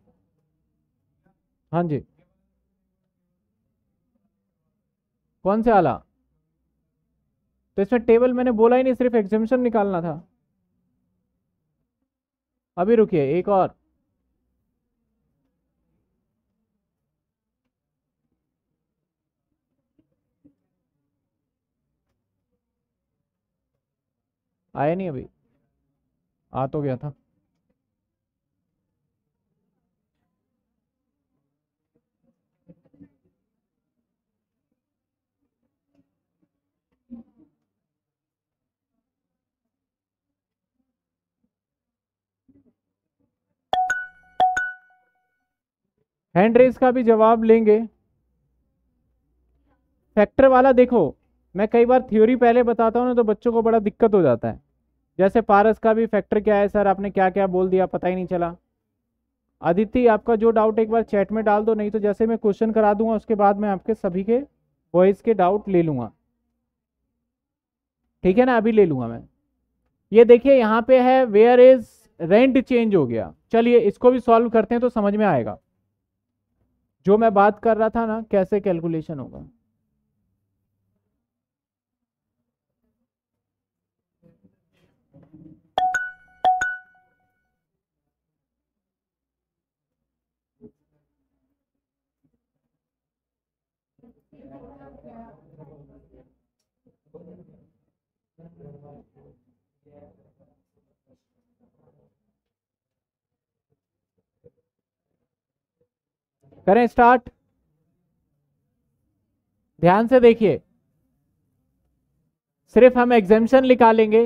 हाँ जी कौन से आला तो इसमें टेबल मैंने बोला ही नहीं सिर्फ एग्जिबिशन निकालना था अभी रुकिए एक और आया नहीं अभी आ तो गया था हैंड रेस का भी जवाब लेंगे फैक्टर वाला देखो मैं कई बार थ्योरी पहले बताता हूँ ना तो बच्चों को बड़ा दिक्कत हो जाता है जैसे पारस का भी फैक्टर क्या है सर आपने क्या क्या बोल दिया पता ही नहीं चला आदित्य आपका जो डाउट एक बार चैट में डाल दो नहीं तो जैसे मैं क्वेश्चन करा दूंगा उसके बाद मैं आपके सभी के वॉइस के डाउट ले लूँगा ठीक है ना अभी ले लूँगा मैं ये देखिए यहाँ पे है वेयर इज रेंट चेंज हो गया चलिए इसको भी सॉल्व करते हैं तो समझ में आएगा जो मैं बात कर रहा था ना कैसे कैलकुलेशन होगा करें स्टार्ट ध्यान से देखिए सिर्फ हम एग्जेम्पन निकालेंगे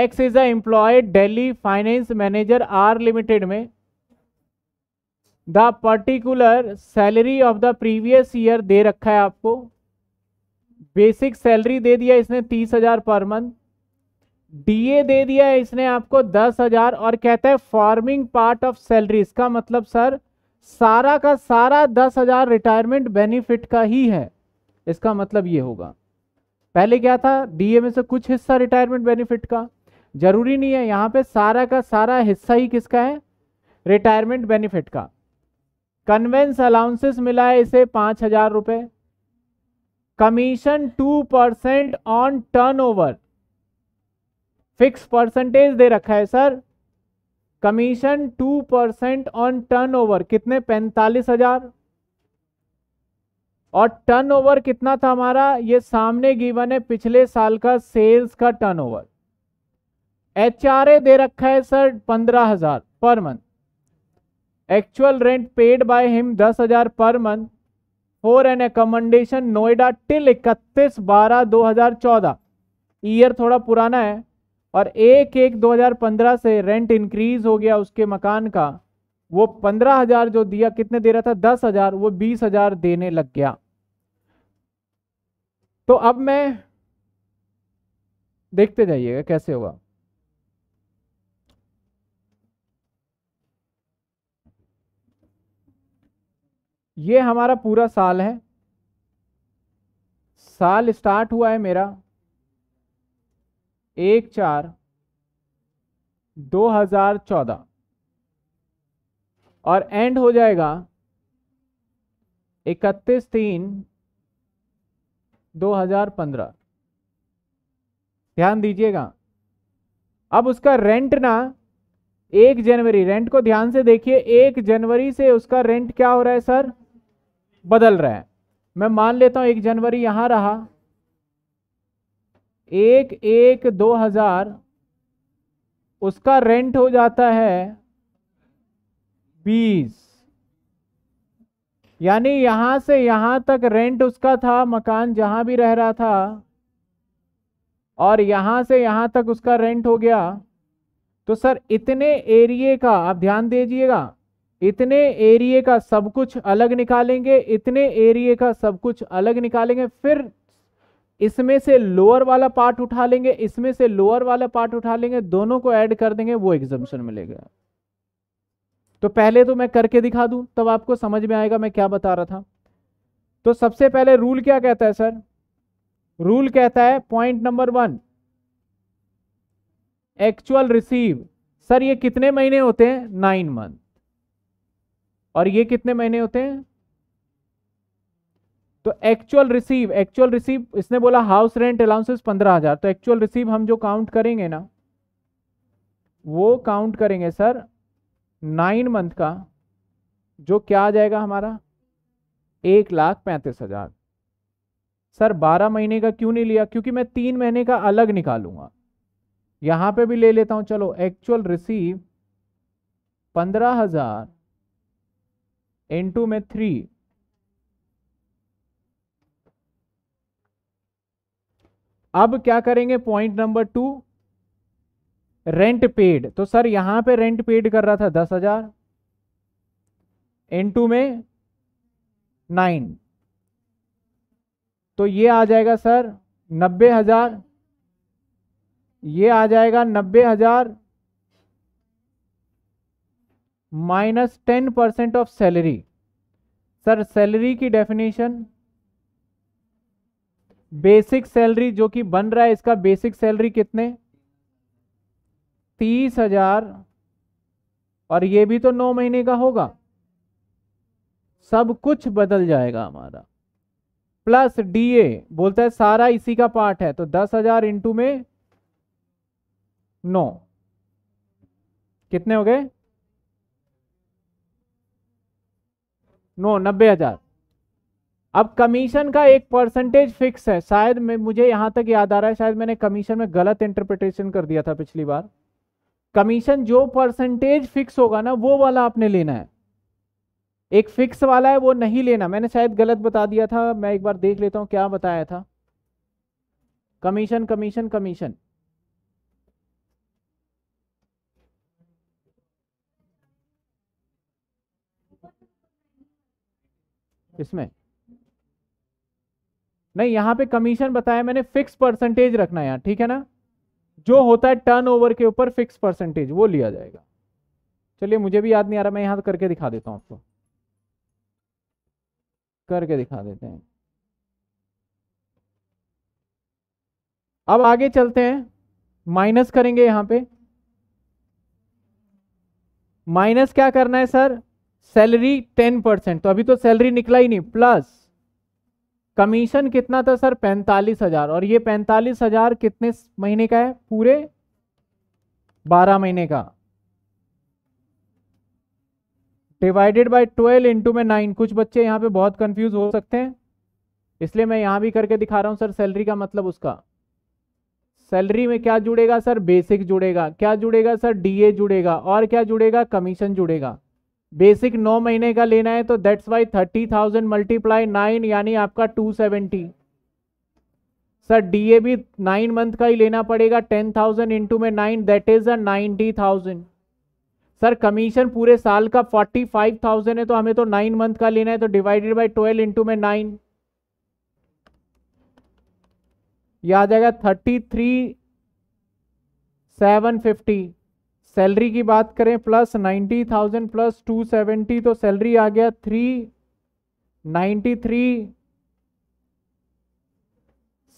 X is a employed daily finance manager R limited में the particular salary of the previous year दे रखा है आपको बेसिक सैलरी दे दिया इसने तीस हजार पर मंथ डीए दे दिया है इसने आपको दस हजार और कहता है फॉर्मिंग पार्ट ऑफ सैलरी इसका मतलब सर सारा का सारा दस हजार रिटायरमेंट बेनिफिट का ही है इसका मतलब ये होगा पहले क्या था डीए में से कुछ हिस्सा रिटायरमेंट बेनिफिट का जरूरी नहीं है यहाँ पे सारा का सारा हिस्सा ही किसका है रिटायरमेंट बेनिफिट का कन्वेंस अलाउंसेस मिला है इसे पांच हजार रुपए commission two percent on turnover fix percentage दे रखा है sir commission two percent on turnover कितने पैंतालीस हजार और टर्नओवर कितना था हमारा ये सामने गिवन है पिछले साल का सेल्स का टर्नओवर एचआरए दे रखा है सर पंद्रह हजार per month actual rent paid by him दस हजार per month for an accommodation Noida till इकतीस बारह दो हजार चौदह ईयर थोड़ा पुराना है और एक एक 2015 से रेंट इंक्रीज हो गया उसके मकान का वो पंद्रह हजार जो दिया कितने दे रहा था दस हजार वो बीस हजार देने लग गया तो अब मैं देखते जाइएगा कैसे होगा ये हमारा पूरा साल है साल स्टार्ट हुआ है मेरा एक चार दो हजार चौदह और एंड हो जाएगा इकतीस तीन दो हजार पंद्रह ध्यान दीजिएगा अब उसका रेंट ना एक जनवरी रेंट को ध्यान से देखिए एक जनवरी से उसका रेंट क्या हो रहा है सर बदल रहा है मैं मान लेता हूं एक जनवरी यहां रहा एक एक दो हजार उसका रेंट हो जाता है बीस यानी यहां से यहां तक रेंट उसका था मकान जहां भी रह रहा था और यहां से यहां तक उसका रेंट हो गया तो सर इतने एरिए का आप ध्यान दीजिएगा इतने एरिए का सब कुछ अलग निकालेंगे इतने एरिए का सब कुछ अलग निकालेंगे फिर इसमें से लोअर वाला पार्ट उठा लेंगे इसमें से लोअर वाला पार्ट उठा लेंगे दोनों को ऐड कर देंगे वो एग्जम्पन मिलेगा तो पहले तो मैं करके दिखा दूं तब आपको समझ में आएगा मैं क्या बता रहा था तो सबसे पहले रूल क्या कहता है सर रूल कहता है point number one actual receive sir ये कितने महीने होते हैं नाइन मंथ और ये कितने महीने होते हैं तो एक्चुअल रिसीव एक्चुअल रिसीव इसने बोला हाउस रेंट अलाउंसेस पंद्रह हजार तो एक्चुअल रिसीव हम जो काउंट करेंगे ना वो काउंट करेंगे सर नाइन मंथ का जो क्या आ जाएगा हमारा एक लाख पैंतीस हजार सर बारह महीने का क्यों नहीं लिया क्योंकि मैं तीन महीने का अलग निकालूंगा यहां पे भी ले लेता हूँ चलो एक्चुअल रिसीव पंद्रह हजार इंटू में थ्री अब क्या करेंगे point number two rent paid तो सर यहां पे रेंट पेड कर रहा था दस हजार इंटू में नाइन तो ये आ जाएगा सर नब्बे हजार ये आ जाएगा नब्बे हजार minus ten percent of salary sir salary की डेफिनेशन बेसिक सैलरी जो कि बन रहा है इसका बेसिक सैलरी कितने तीस हजार और ये भी तो नौ महीने का होगा सब कुछ बदल जाएगा हमारा प्लस डीए बोलता है सारा इसी का पार्ट है तो दस हजार इंटू में नौ कितने हो गए नौ नब्बे हजार अब कमीशन का एक परसेंटेज फिक्स है शायद मैं मुझे यहां तक याद आ रहा है शायद मैंने कमीशन में गलत इंटरप्रिटेशन कर दिया था पिछली बार कमीशन जो परसेंटेज फिक्स होगा ना वो वाला आपने लेना है एक फिक्स वाला है वो नहीं लेना मैंने शायद गलत बता दिया था मैं एक बार देख लेता हूँ क्या बताया था कमीशन कमीशन कमीशन इसमें नहीं यहां पे कमीशन बताया मैंने फिक्स परसेंटेज रखना यहां ठीक है ना जो होता है टर्नओवर के ऊपर फिक्स परसेंटेज वो लिया जाएगा चलिए मुझे भी याद नहीं आ रहा मैं यहां करके दिखा देता हूं आपको करके दिखा देते हैं अब आगे चलते हैं माइनस करेंगे यहां पे माइनस क्या करना है सर सैलरी टेन परसेंट तो अभी तो सैलरी निकला ही नहीं प्लस कमीशन कितना था सर पैंतालीस हजार और ये पैंतालीस हजार कितने महीने का है पूरे बारह महीने का डिवाइडेड बाय ट्वेल्व इंटू में नाइन कुछ बच्चे यहाँ पे बहुत कंफ्यूज हो सकते हैं इसलिए मैं यहां भी करके दिखा रहा हूं सर सैलरी का मतलब उसका सैलरी में क्या जुड़ेगा सर बेसिक जुड़ेगा क्या जुड़ेगा सर डीए जुड़ेगा और क्या जुड़ेगा कमीशन जुड़ेगा बेसिक नौ महीने का लेना है तो that's why thirty thousand multiply nine यानी आपका two seventy sir D A भी नाइन मंथ का ही लेना पड़ेगा टेन थाउजेंड इंटू में nine that is a ninety thousand sir commission पूरे साल का फोर्टी फाइव थाउजेंड है तो हमें तो नाइन मंथ का लेना है तो डिवाइडेड बाई ट्वेल्व इंटू में नाइन यह आ जाएगा thirty three seven fifty salary की बात करें plus ninety thousand plus two seventy तो सैलरी आ गया three ninety three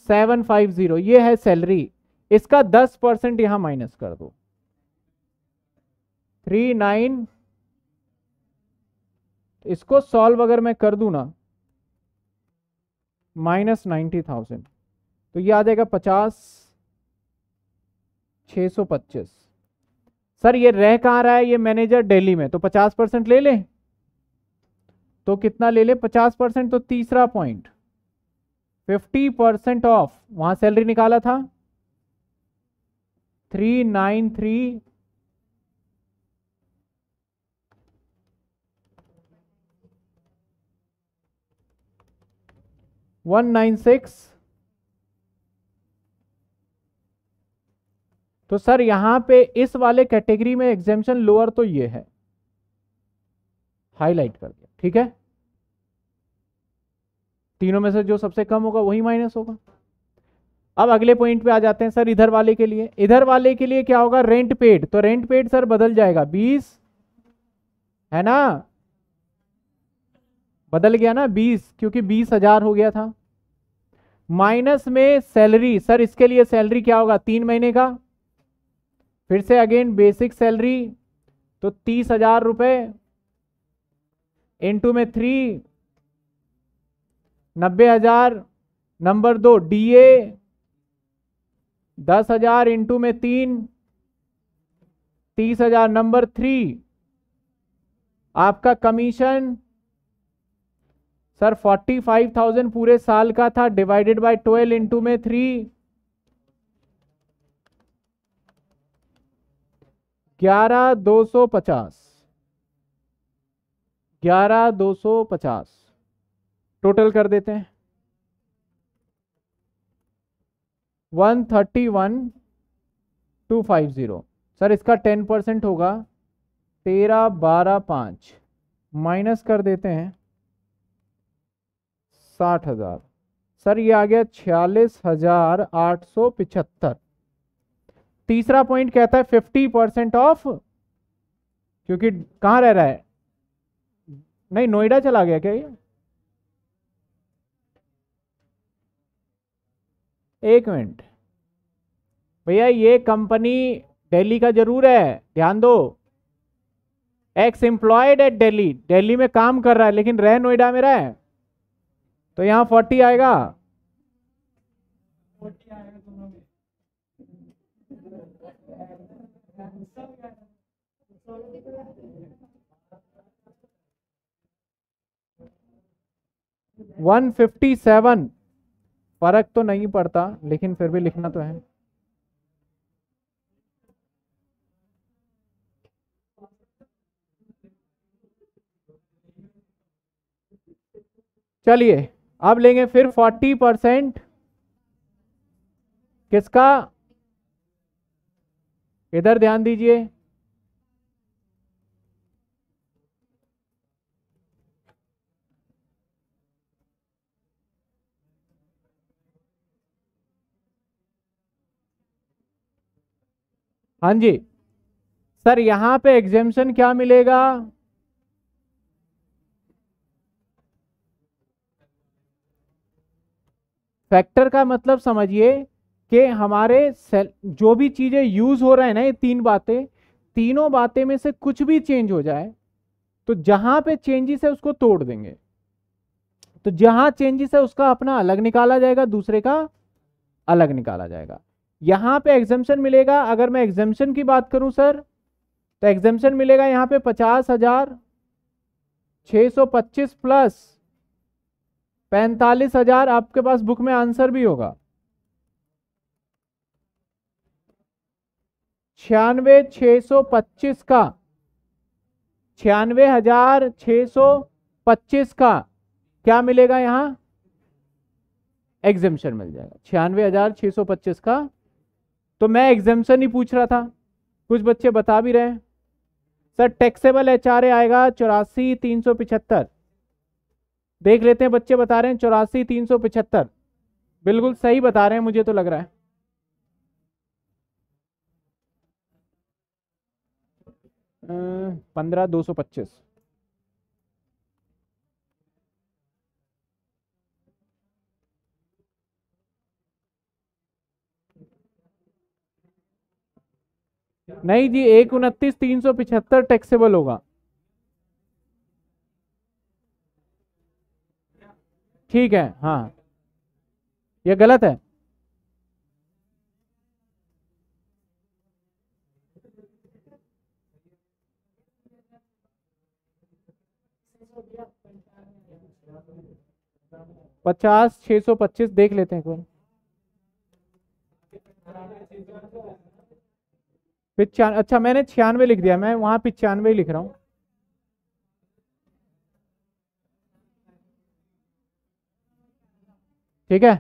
seven five zero ये है सैलरी इसका दस परसेंट यहां माइनस कर दो थ्री नाइन इसको सॉल्व अगर मैं कर दू ना माइनस नाइन्टी थाउजेंड तो ये आ जाएगा पचास छ सौ पच्चीस सर ये रह कहाँ रहा है ये मैनेजर दिल्ली में तो पचास परसेंट ले लें तो कितना ले ले पचास परसेंट तो तीसरा पॉइंट फिफ्टी परसेंट ऑफ वहां सैलरी निकाला था three nine three one nine six तो सर यहां पे इस वाले कैटेगरी में एग्जेम्पन लोअर तो ये है हाईलाइट कर दिया ठीक है तीनों में से जो सबसे कम होगा वही माइनस होगा अब अगले पॉइंट पे आ जाते हैं सर इधर वाले के लिए इधर वाले के लिए क्या होगा रेंट पेड तो रेंट पेड सर बदल जाएगा बीस है ना बदल गया ना बीस क्योंकि बीस हजार हो गया था माइनस में सैलरी सर इसके लिए सैलरी क्या होगा तीन महीने का फिर से अगेन बेसिक सैलरी तो तीस हजार रुपये इंटू में थ्री नब्बे हजार नंबर दो डी ए दस हजार इंटू में तीन तीस हजार नंबर थ्री आपका commission sir forty five thousand पूरे साल का था डिवाइडेड बाय ट्वेल्व इंटू में थ्री ग्यारह दो सौ पचास ग्यारह दो सौ पचास टोटल कर देते हैं one thirty one two five zero sir इसका टेन परसेंट होगा तेरह बारह पाँच माइनस कर देते हैं साठ हज़ार सर ये आ गया छियालीस हज़ार आठ सौ पिछहत्तर तीसरा पॉइंट कहता है फिफ्टी परसेंट ऑफ क्योंकि कहाँ रह रहा है नहीं नोएडा चला गया क्या ये एक मिनट भैया ये कंपनी दिल्ली का जरूर है ध्यान दो X employed at Delhi Delhi में काम कर रहा है लेकिन रह नोएडा में रहा है तो यहाँ फोर्टी आएगा फोर्टी आएगा 157 फर्क तो नहीं पड़ता लेकिन फिर भी लिखना तो है चलिए अब लेंगे फिर 40 परसेंट किसका इधर ध्यान दीजिए हाँ जी सर यहां पे एग्जेम्पन क्या मिलेगा फैक्टर का मतलब समझिए कि हमारे सेल जो भी चीजें यूज हो रहे हैं ना ये तीन बातें तीनों बातें में से कुछ भी चेंज हो जाए तो जहां पे चेंजेस है उसको तोड़ देंगे तो जहां चेंजेस है उसका अपना अलग निकाला जाएगा दूसरे का अलग निकाला जाएगा यहाँ पे एग्जामेशन मिलेगा अगर मैं एग्जामेशन की बात करूँ सर तो एग्जामेशन मिलेगा यहाँ पे पचास हजार छः सौ पच्चीस प्लस पैंतालीस हजार आपके पास बुक में आंसर भी होगा छियानवे छः सौ पच्चीस का छियानवे हजार छः सौ पच्चीस का क्या मिलेगा यहाँ एग्जामेशन मिल जाएगा छियानवे हजार छः सौ पच्चीस का तो मैं एग्जामेशन ही पूछ रहा था कुछ बच्चे बता भी रहे हैं सर टैक्सेबल एच आएगा चौरासी तीन सौ पिछहत्तर देख लेते हैं बच्चे बता रहे हैं चौरासी तीन सौ पिछहत्तर बिल्कुल सही बता रहे हैं मुझे तो लग रहा है अं, पंद्रह दो सौ पच्चीस नहीं जी एक उनतीस तीन सौ पिछहत्तर टैक्सेबल होगा ठीक है हाँ यह गलत है पचास छः सौ पच्चीस देख लेते हैं कोई पिचान अच्छा मैंने छियानवे लिख दिया मैं वहां पिचानवे लिख रहा हूँ ठीक है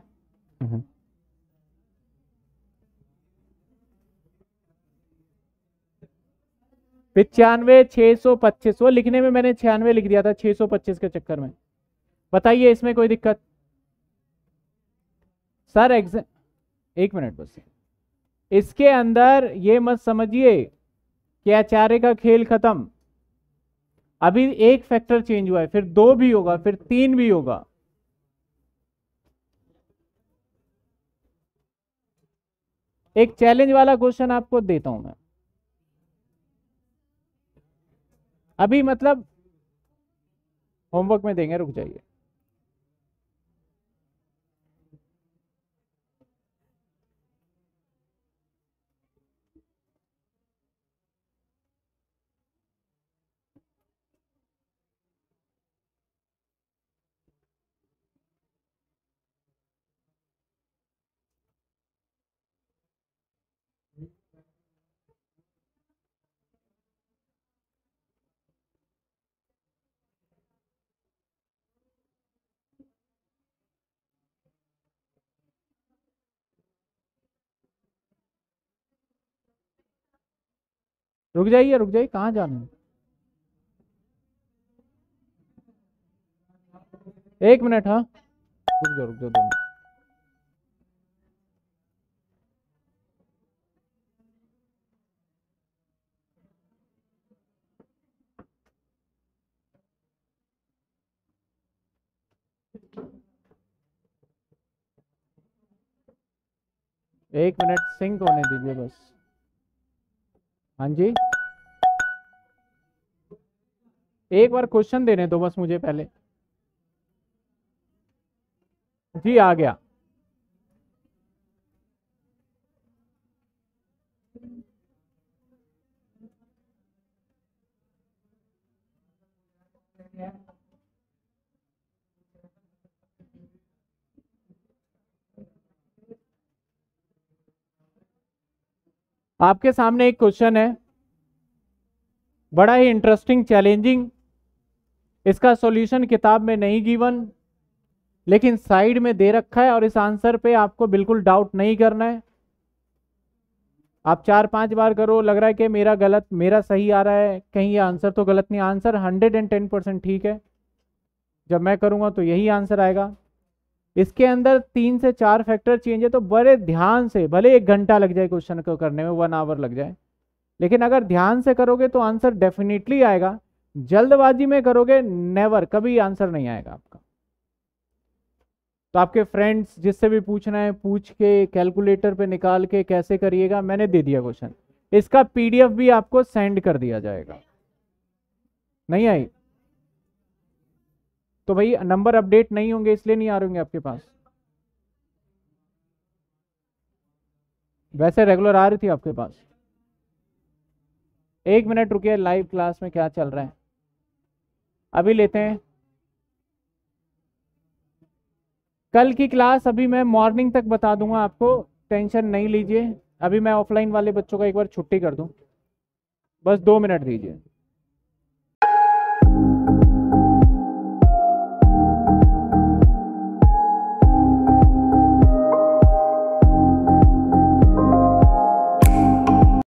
पिचानवे छह सौ पच्चीस वो लिखने में मैंने छियानवे लिख दिया था छह सौ पच्चीस के चक्कर में बताइए इसमें कोई दिक्कत सर एग्जाम एक मिनट बस इसके अंदर ये मत समझिए कि आचार्य का खेल खत्म अभी एक फैक्टर चेंज हुआ है फिर दो भी होगा फिर तीन भी होगा एक चैलेंज वाला क्वेश्चन आपको देता हूं मैं अभी मतलब होमवर्क में देंगे रुक जाइए रुक जाइए रुक जाइए कहाँ जाना है एक मिनट हाँ रुक जाओ रुक जाओ दोनों एक मिनट सिंक होने दीजिए बस हाँ जी एक बार क्वेश्चन देने दो बस मुझे पहले जी आ गया Yeah. आपके सामने एक क्वेश्चन है बड़ा ही इंटरेस्टिंग चैलेंजिंग इसका सॉल्यूशन किताब में नहीं गिवन लेकिन साइड में दे रखा है और इस आंसर पे आपको बिल्कुल डाउट नहीं करना है आप चार पांच बार करो लग रहा है कि मेरा गलत मेरा सही आ रहा है कहीं ये आंसर तो गलत नहीं answer hundred and ten percent ठीक है जब मैं करूँगा तो यही आंसर आएगा इसके अंदर तीन से चार फैक्टर चेंज है तो बड़े ध्यान से भले एक घंटा लग जाए क्वेश्चन को करने में वन आवर लग जाए लेकिन अगर ध्यान से करोगे तो आंसर डेफिनेटली आएगा जल्दबाजी में करोगे नेवर कभी आंसर नहीं आएगा आपका तो आपके फ्रेंड्स जिससे भी पूछना है पूछ के कैलकुलेटर पे निकाल के कैसे करिएगा मैंने दे दिया क्वेश्चन इसका पीडीएफ भी आपको सेंड कर दिया जाएगा नहीं आई तो भाई नंबर अपडेट नहीं होंगे इसलिए नहीं आ रहे होंगे आपके पास वैसे रेगुलर आ रही थी आपके पास एक मिनट रुकिए लाइव क्लास में क्या चल रहा है अभी लेते हैं कल की क्लास अभी मैं मॉर्निंग तक बता दूंगा आपको टेंशन नहीं लीजिए अभी मैं ऑफलाइन वाले बच्चों का एक बार छुट्टी कर दूं बस दो मिनट दीजिए